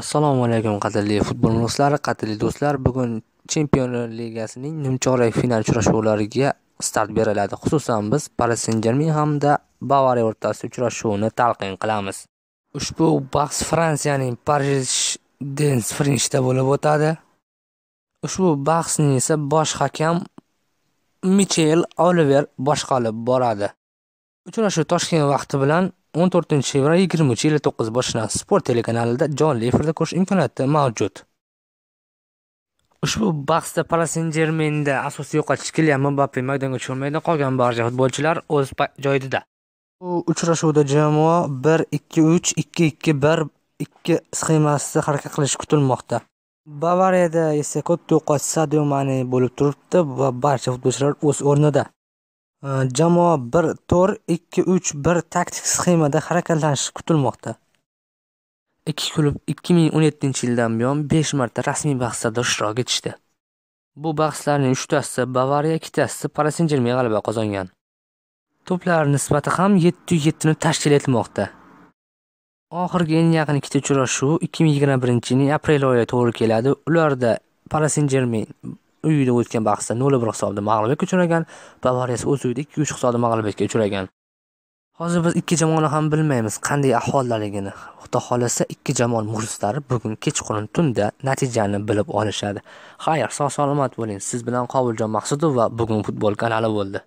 assalomu alaykum qadrli futbol muxlislari qadrli do'stlar bugun chempionlar ligasining nimchorak final uchrashuvlariga start beriladi xususan biz paris sen jermen hamda bavariya o'rtasida uchrashuvni talqin qilamiz ushbu bahs fransiyaning parij dens frinchda bo'lib o'tadi ushbu bahsni esa bosh hakam michel oliver boshqarib boradi uchrashuv toshkent vaqti bilan o'n to'rtinchi fevral yigirma uch ellik to'qqiz boshlash sport telekanalida jonli efirda ko'rish imkoniyati mavjud ushbu bahsda Paris Saint-Germainda asosiy yo'qotish Kilian Mbappe maydonga tushmaydi, qolgan barcha futbolchilar o'z joyida. Bu uchrashuvda jamoa 1-2-3, 2-2-1, 2 sxemasida harakat qilishi kutilmoqda. Bavariyada esa katta yo'qotish Sadio Mane bo'lib turibdi va barcha futbolchilar o'z o'rnida. Э, jamoa 1-4-2-3-1 taktik sxemada harakatlanishi kutilmoqda. Ikki klub 2017-yildan buyon 5 marta rasmiy bahslarda ishtirok etishdi. Bu bahslarning 3 tasi Bavariya, 2 tasi Paris Saint-Germain g'alaba qozongan. To'plar nisbati ham 7:7 ni tashkil etmoqda. Oxirgi eng yaqin ikkita uchrashuv 2021-yilning aprel oyiga to'g'ri keladi. Ularda Paris Saint-Germain uyida o'tgan bahsda nol bir hisobda mag'lubiyatga uchragan bavariya esa o'z uyida ikki uch hisobda mag'lubiyatga uchragan hozir biz ikki jamoani ham bilmaymiz qanday ahvoldaligini xudo xohlasa ikki jamoa muxlislari bugun kechqurun tunda natijani bilib olishadi xayr sog' salomat bo'ling siz bilan qobuljon maqsudov va bugun futbol kanali bo'ldi